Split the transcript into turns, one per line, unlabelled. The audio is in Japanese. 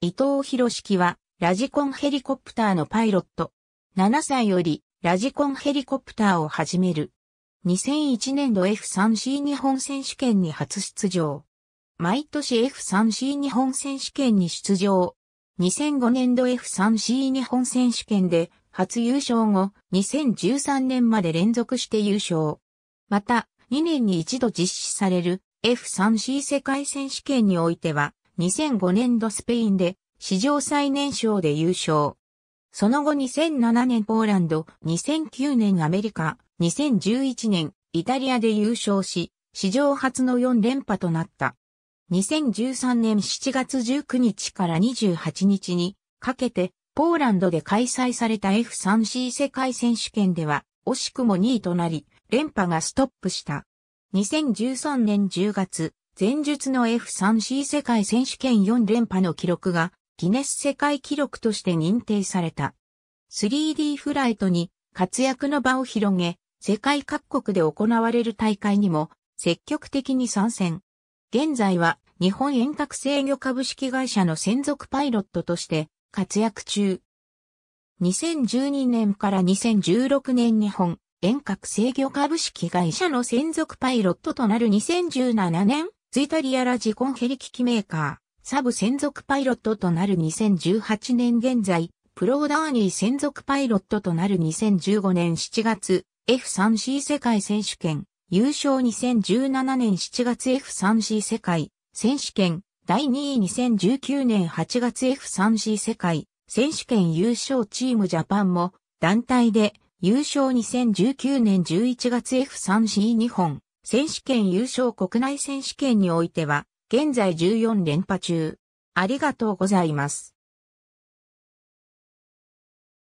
伊藤博識は、ラジコンヘリコプターのパイロット。7歳より、ラジコンヘリコプターを始める。2001年度 F3C 日本選手権に初出場。毎年 F3C 日本選手権に出場。2005年度 F3C 日本選手権で初優勝後、2013年まで連続して優勝。また、2年に一度実施される F3C 世界選手権においては、2005年度スペインで史上最年少で優勝。その後2007年ポーランド、2009年アメリカ、2011年イタリアで優勝し、史上初の4連覇となった。2013年7月19日から28日にかけて、ポーランドで開催された F3C 世界選手権では、惜しくも2位となり、連覇がストップした。2013年10月、前述の F3C 世界選手権4連覇の記録がギネス世界記録として認定された。3D フライトに活躍の場を広げ、世界各国で行われる大会にも積極的に参戦。現在は日本遠隔制御株式会社の専属パイロットとして活躍中。2012年から2016年日本遠隔制御株式会社の専属パイロットとなる2017年ツイタリアラジコンヘリ機器メーカー、サブ専属パイロットとなる2018年現在、プロダーニー専属パイロットとなる2015年7月、F3C 世界選手権、優勝2017年7月 F3C 世界選手権、第2位2019年8月 F3C 世界選手権優勝チームジャパンも団体で優勝2019年11月 f 3 c 日本選手権優勝国内選手権においては、現在14連覇中。ありがとうございます。